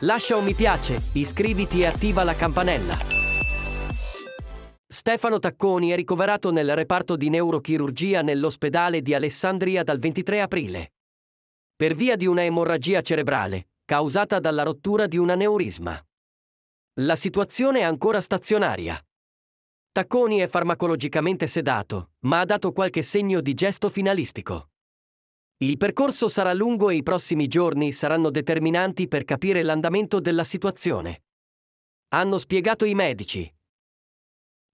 Lascia un mi piace, iscriviti e attiva la campanella. Stefano Tacconi è ricoverato nel reparto di neurochirurgia nell'ospedale di Alessandria dal 23 aprile. Per via di una emorragia cerebrale, causata dalla rottura di un aneurisma. La situazione è ancora stazionaria. Tacconi è farmacologicamente sedato, ma ha dato qualche segno di gesto finalistico. Il percorso sarà lungo e i prossimi giorni saranno determinanti per capire l'andamento della situazione. Hanno spiegato i medici.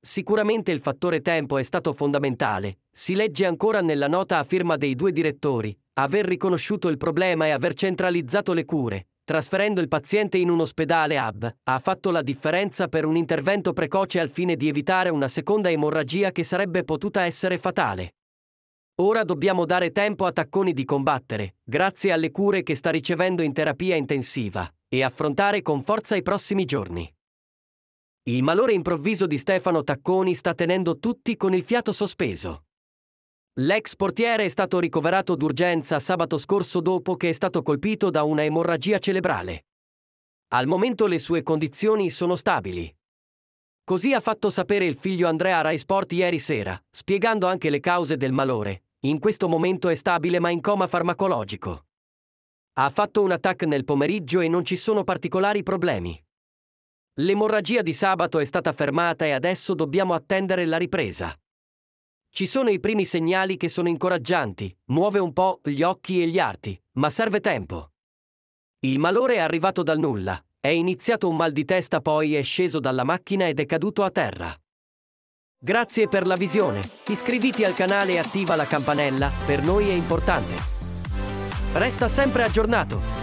Sicuramente il fattore tempo è stato fondamentale, si legge ancora nella nota a firma dei due direttori, aver riconosciuto il problema e aver centralizzato le cure, trasferendo il paziente in un ospedale hub, ha fatto la differenza per un intervento precoce al fine di evitare una seconda emorragia che sarebbe potuta essere fatale. Ora dobbiamo dare tempo a Tacconi di combattere, grazie alle cure che sta ricevendo in terapia intensiva, e affrontare con forza i prossimi giorni. Il malore improvviso di Stefano Tacconi sta tenendo tutti con il fiato sospeso. L'ex portiere è stato ricoverato d'urgenza sabato scorso dopo che è stato colpito da una emorragia cerebrale. Al momento le sue condizioni sono stabili. Così ha fatto sapere il figlio Andrea Rai Sport ieri sera, spiegando anche le cause del malore, in questo momento è stabile ma in coma farmacologico. Ha fatto un attacco nel pomeriggio e non ci sono particolari problemi. L'emorragia di sabato è stata fermata e adesso dobbiamo attendere la ripresa. Ci sono i primi segnali che sono incoraggianti, muove un po' gli occhi e gli arti, ma serve tempo. Il malore è arrivato dal nulla, è iniziato un mal di testa poi è sceso dalla macchina ed è caduto a terra. Grazie per la visione. Iscriviti al canale e attiva la campanella, per noi è importante. Resta sempre aggiornato.